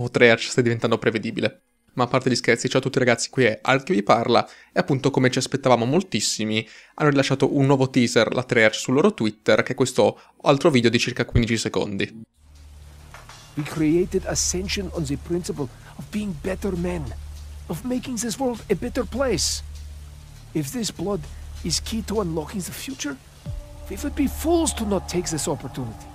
o Treach stai diventando prevedibile. Ma a parte gli scherzi, ciao a tutti ragazzi, qui è Al che vi parla e appunto come ci aspettavamo moltissimi hanno rilasciato un nuovo teaser, la Treach, sul loro Twitter che è questo altro video di circa 15 secondi. We created Ascension on the principle of being better men, of making this world a better place. If this blood is key to unlocking the future, we would be fools to not take this opportunity.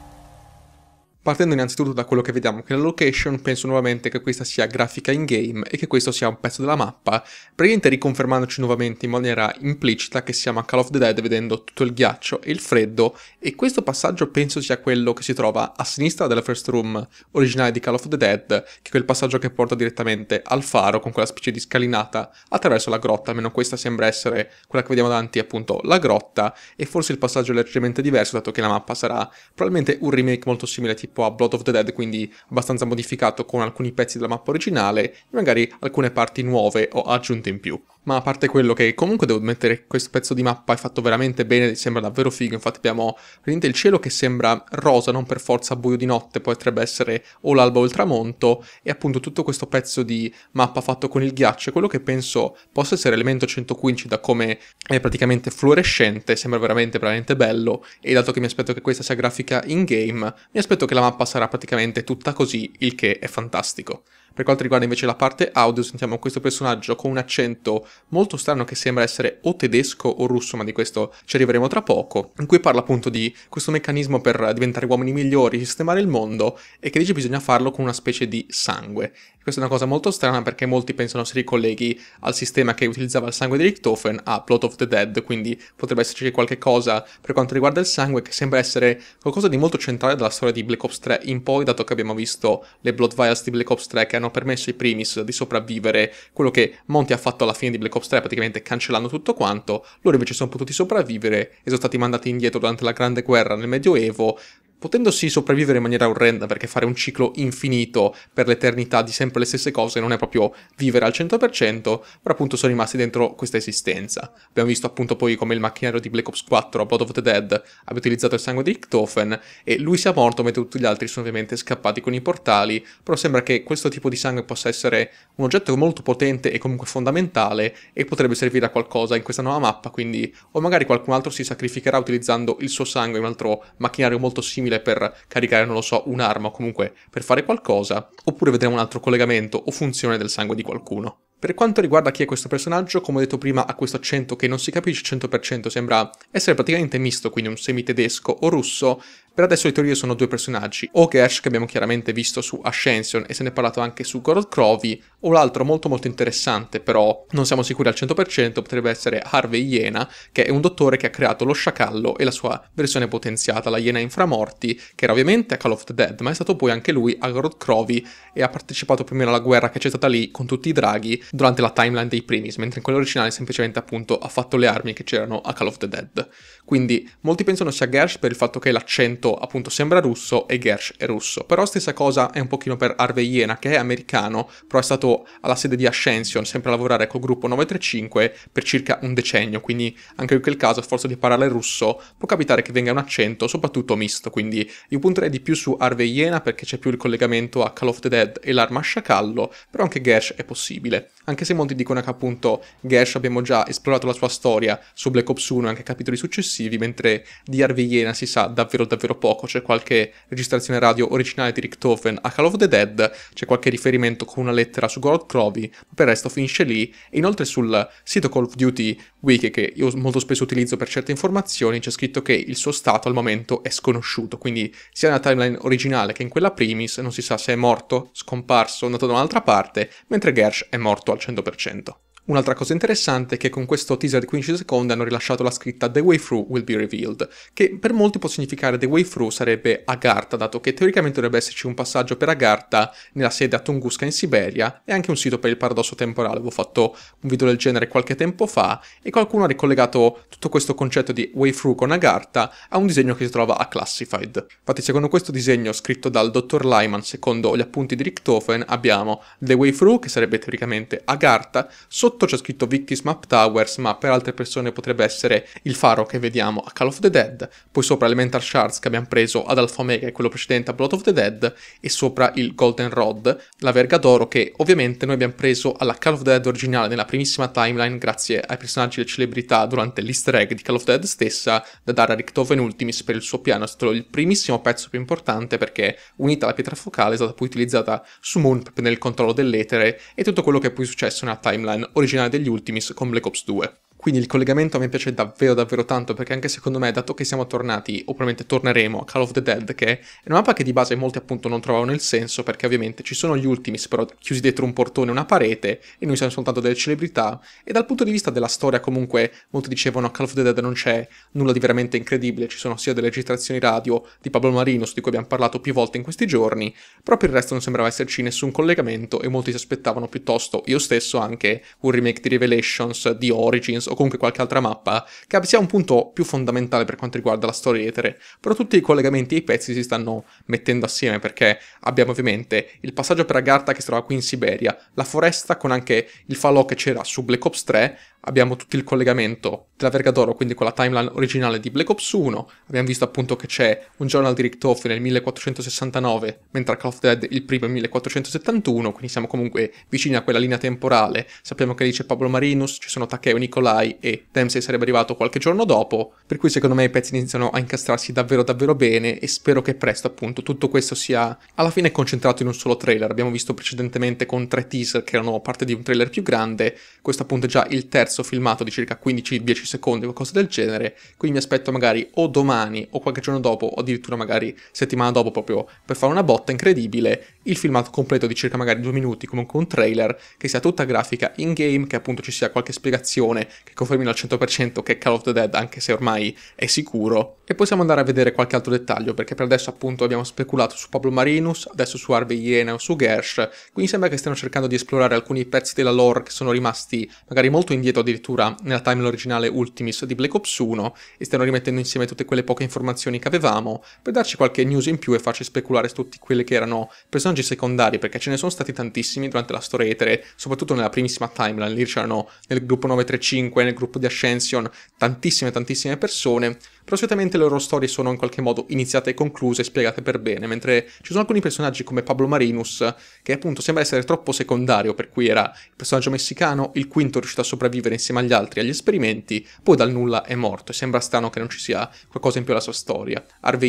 Partendo innanzitutto da quello che vediamo che è location, penso nuovamente che questa sia grafica in game e che questo sia un pezzo della mappa, praticamente riconfermandoci nuovamente in maniera implicita che siamo a Call of the Dead vedendo tutto il ghiaccio e il freddo e questo passaggio penso sia quello che si trova a sinistra della first room originale di Call of the Dead, che è quel passaggio che porta direttamente al faro con quella specie di scalinata attraverso la grotta, almeno questa sembra essere quella che vediamo davanti appunto la grotta e forse il passaggio è leggermente diverso dato che la mappa sarà probabilmente un remake molto simile tipo tipo a Blood of the Dead, quindi abbastanza modificato con alcuni pezzi della mappa originale e magari alcune parti nuove o aggiunte in più. Ma a parte quello che comunque devo mettere questo pezzo di mappa è fatto veramente bene, sembra davvero figo, infatti abbiamo praticamente il cielo che sembra rosa, non per forza buio di notte, potrebbe essere o l'alba o il tramonto, e appunto tutto questo pezzo di mappa fatto con il ghiaccio, quello che penso possa essere elemento 115 da come è praticamente fluorescente, sembra veramente veramente bello, e dato che mi aspetto che questa sia grafica in game, mi aspetto che la mappa sarà praticamente tutta così, il che è fantastico. Per quanto riguarda invece la parte audio, sentiamo questo personaggio con un accento molto strano che sembra essere o tedesco o russo, ma di questo ci arriveremo tra poco, in cui parla appunto di questo meccanismo per diventare uomini migliori, sistemare il mondo e che dice che bisogna farlo con una specie di sangue. Questa è una cosa molto strana perché molti pensano si ricolleghi al sistema che utilizzava il sangue di Richtofen a Plot of the Dead, quindi potrebbe esserci qualcosa per quanto riguarda il sangue che sembra essere qualcosa di molto centrale dalla storia di Black Ops 3 in poi, dato che abbiamo visto le Blood Vials di Black Ops 3 che hanno permesso ai Primis di sopravvivere, quello che Monty ha fatto alla fine di Black Ops 3 praticamente cancellando tutto quanto, loro invece sono potuti sopravvivere e sono stati mandati indietro durante la Grande Guerra nel Medioevo, potendosi sopravvivere in maniera orrenda, perché fare un ciclo infinito per l'eternità di sempre le stesse cose non è proprio vivere al 100%, però appunto sono rimasti dentro questa esistenza. Abbiamo visto appunto poi come il macchinario di Black Ops 4, Blood of the Dead, abbia utilizzato il sangue di Richtofen e lui sia morto mentre tutti gli altri sono ovviamente scappati con i portali, però sembra che questo tipo di sangue possa essere un oggetto molto potente e comunque fondamentale e potrebbe servire a qualcosa in questa nuova mappa, quindi o magari qualcun altro si sacrificherà utilizzando il suo sangue in un altro macchinario molto simile utile per caricare, non lo so, un'arma o comunque per fare qualcosa, oppure vedremo un altro collegamento o funzione del sangue di qualcuno. Per quanto riguarda chi è questo personaggio, come ho detto prima, ha questo accento che non si capisce 100%, sembra essere praticamente misto, quindi un semi tedesco o russo, per adesso le teorie sono due personaggi, o Gersh che abbiamo chiaramente visto su Ascension e se ne è parlato anche su Gorod Crovi, o l'altro molto molto interessante però non siamo sicuri al 100% potrebbe essere Harvey Iena che è un dottore che ha creato lo sciacallo e la sua versione potenziata, la Iena Inframorti, che era ovviamente a Call of the Dead ma è stato poi anche lui a Gorod Crovi e ha partecipato più o meno alla guerra che c'è stata lì con tutti i draghi durante la timeline dei primis, mentre in quello originale semplicemente appunto ha fatto le armi che c'erano a Call of the Dead. Quindi molti pensano sia Gersh per il fatto che l'accento detto appunto sembra russo e Gersh è russo, però stessa cosa è un pochino per Harvey Iena che è americano, però è stato alla sede di Ascension, sempre a lavorare col gruppo 935 per circa un decennio, quindi anche in quel caso a forza di parlare russo può capitare che venga un accento soprattutto misto, quindi io punterei di più su Harvey Iena perché c'è più il collegamento a Call of the Dead e l'arma a sciacallo, però anche Gersh è possibile, anche se molti dicono che appunto Gersh abbiamo già esplorato la sua storia su Black Ops 1 e anche capitoli successivi, mentre di Harvey Iena si sa davvero davvero davvero poco, c'è qualche registrazione radio originale di Richthofen a Call of the Dead, c'è qualche riferimento con una lettera su God Crowby, ma per il resto finisce lì. E inoltre sul sito Call of Duty Wiki, che io molto spesso utilizzo per certe informazioni, c'è scritto che il suo stato al momento è sconosciuto, quindi sia nella timeline originale che in quella primis non si sa se è morto, scomparso, andato da un'altra parte, mentre Gersh è morto al 100%. Un'altra cosa interessante è che con questo teaser di 15 secondi hanno rilasciato la scritta The Way Through Will Be Revealed, che per molti può significare The Way Through sarebbe Agartha, dato che teoricamente dovrebbe esserci un passaggio per Agartha nella sede a Tunguska in Siberia e anche un sito per il paradosso temporale. Avevo fatto un video del genere qualche tempo fa e qualcuno ha ricollegato tutto questo concetto di Way Through con Agartha a un disegno che si trova a Classified. Infatti, secondo questo disegno scritto dal dottor Lyman secondo gli appunti di Richthofen, abbiamo The Way Through, che sarebbe teoricamente Agartha, sotto sotto c'è scritto Victis Map Towers, ma per altre persone potrebbe essere il faro che vediamo a Call of the Dead, poi sopra Elemental Shards che abbiamo preso ad Alpha Omega e quello precedente a Blood of the Dead, e sopra il Golden Rod, la verga d'oro che ovviamente noi abbiamo preso alla Call of the Dead originale nella primissima timeline grazie ai personaggi e celebrità durante l'easter egg di Call of the Dead stessa da dare a Richtofen Ultimis per il suo piano, è stato il primissimo pezzo più importante perché unita alla pietra focale è stata poi utilizzata su Moon nel controllo dell'etere e tutto quello che è poi successo nella timeline originale originale degli Ultimis con Black Ops 2. Quindi il collegamento a me piace davvero davvero tanto perché anche secondo me, dato che siamo tornati, o probabilmente torneremo a Call of the Dead, che è una mappa che di base molti appunto non trovavano il senso perché ovviamente ci sono gli ultimi però chiusi dietro un portone, una parete e noi siamo soltanto delle celebrità e dal punto di vista della storia comunque molti dicevano a Call of the Dead non c'è nulla di veramente incredibile, ci sono sia delle registrazioni radio di Pablo Marinos di cui abbiamo parlato più volte in questi giorni, però per il resto non sembrava esserci nessun collegamento e molti si aspettavano piuttosto, io stesso anche, un remake di Revelations, di Origins o comunque qualche altra mappa che sia un punto più fondamentale per quanto riguarda la storia di Etere, però tutti i collegamenti e i pezzi si stanno mettendo assieme perché abbiamo ovviamente il passaggio per Agartha che si trova qui in Siberia, la foresta con anche il falò che c'era su Black Ops 3, abbiamo tutto il collegamento della Verga d'Oro, quindi con la timeline originale di Black Ops 1, abbiamo visto appunto che c'è un journal di Richtofen nel 1469, mentre Call of Dead il primo è 1471, quindi siamo comunque vicini a quella linea temporale, sappiamo che lì c'è Pablo Marinus, ci sono Takeo Nicolai, dai e Dempsey sarebbe arrivato qualche giorno dopo, per cui secondo me i pezzi iniziano a incastrarsi davvero davvero bene e spero che presto appunto tutto questo sia alla fine concentrato in un solo trailer. Abbiamo visto precedentemente con tre teaser che erano parte di un trailer più grande, questo appunto è già il terzo filmato di circa 15-10 secondi, o qualcosa del genere, quindi mi aspetto magari o domani o qualche giorno dopo o addirittura magari settimana dopo proprio per fare una botta incredibile, il filmato completo di circa magari due minuti comunque un trailer che sia tutta grafica in game, che appunto ci sia qualche spiegazione, che che confermino al 100% che Call of the Dead, anche se ormai è sicuro, e possiamo andare a vedere qualche altro dettaglio, perché per adesso appunto abbiamo speculato su Pablo Marinus, adesso su Harvey Iena o su Gersh, quindi sembra che stiano cercando di esplorare alcuni pezzi della lore che sono rimasti magari molto indietro addirittura nella timeline originale Ultimis di Black Ops 1 e stiano rimettendo insieme tutte quelle poche informazioni che avevamo per darci qualche news in più e farci speculare su tutti quelli che erano personaggi secondari, perché ce ne sono stati tantissimi durante la storia etere, soprattutto nella primissima timeline, lì c'erano nel gruppo 935, nel gruppo di Ascension, tantissime tantissime persone, però solitamente le loro storie sono in qualche modo iniziate e concluse e spiegate per bene, mentre ci sono alcuni personaggi come Pablo Marinus, che appunto sembra essere troppo secondario, per cui era il personaggio messicano, il quinto riuscito a sopravvivere insieme agli altri agli esperimenti, poi dal nulla è morto e sembra strano che non ci sia qualcosa in più alla sua storia.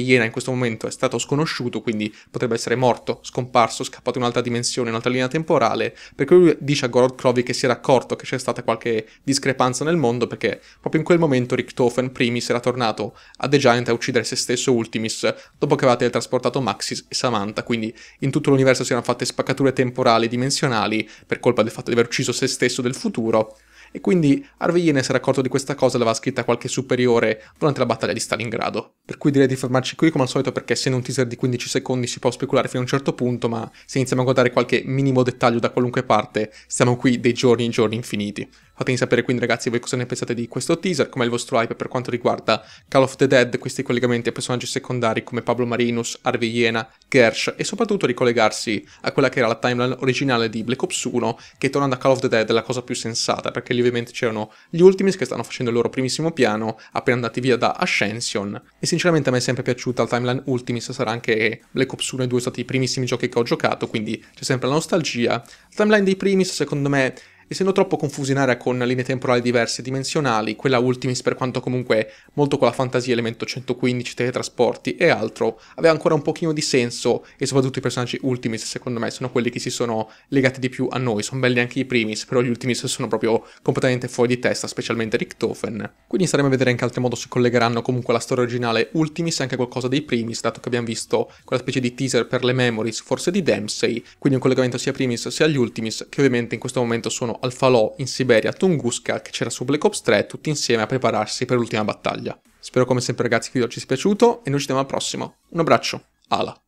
Iena in questo momento è stato sconosciuto, quindi potrebbe essere morto, scomparso, scappato in un'altra dimensione, in un'altra linea temporale, perché lui dice a Gorod Krovi che si era accorto che c'è stata qualche discrepanza nel mondo perché proprio in quel momento Richtofen Primis era tornato aiutato a The Giant a uccidere se stesso Ultimis dopo che aveva teletrasportato Maxis e Samantha, quindi in tutto l'universo si erano fatte spaccature temporali e dimensionali per colpa del fatto di aver ucciso se stesso del futuro e quindi Arvegliene si era accorto di questa cosa e l'aveva scritta qualche superiore durante la battaglia di Stalingrado. Per cui direi di fermarci qui come al solito perché essendo un teaser di 15 secondi si può speculare fino a un certo punto, ma se iniziamo a guardare qualche minimo dettaglio da qualunque parte, stiamo qui dei giorni in giorni infiniti. Fatemi sapere quindi ragazzi voi cosa ne pensate di questo teaser, com'è il vostro hype per quanto riguarda Call of the Dead, questi collegamenti a personaggi secondari come Pablo Marinus, Harvey Iena, Gersh e soprattutto ricollegarsi a quella che era la timeline originale di Black Ops 1 che tornando a Call of the Dead è la cosa più sensata perché lì ovviamente c'erano gli Ultimis che stanno facendo il loro primissimo piano appena andati via da Ascension e sinceramente a me è sempre piaciuta la timeline Ultimis, sarà anche Black Ops 1 e 2 stati i primissimi giochi che ho giocato quindi c'è sempre la nostalgia. La timeline dei primis secondo me essendo troppo confusa in aria con linee temporali diverse e dimensionali, quella Ultimis per quanto comunque molto con la fantasia elemento 115, teletrasporti e altro, aveva ancora un pochino di senso e soprattutto i personaggi Ultimis secondo me sono quelli che si sono legati di più a noi, sono belli anche i primis, però gli Ultimis sono proprio completamente fuori di testa, specialmente Richtofen. Quindi saremo a vedere in che altro modo si collegheranno comunque alla storia originale Ultimis e anche qualcosa dei primis, dato che abbiamo visto quella specie di teaser per le memories, forse di Dempsey, quindi un collegamento sia a primis sia agli Ultimis, che ovviamente in questo momento sono al falò in Siberia Tunguska che c'era su Black Ops 3 tutti insieme a prepararsi per l'ultima battaglia. Spero come sempre ragazzi che il video ci sia piaciuto e noi ci vediamo al prossimo. Un abbraccio, Ala.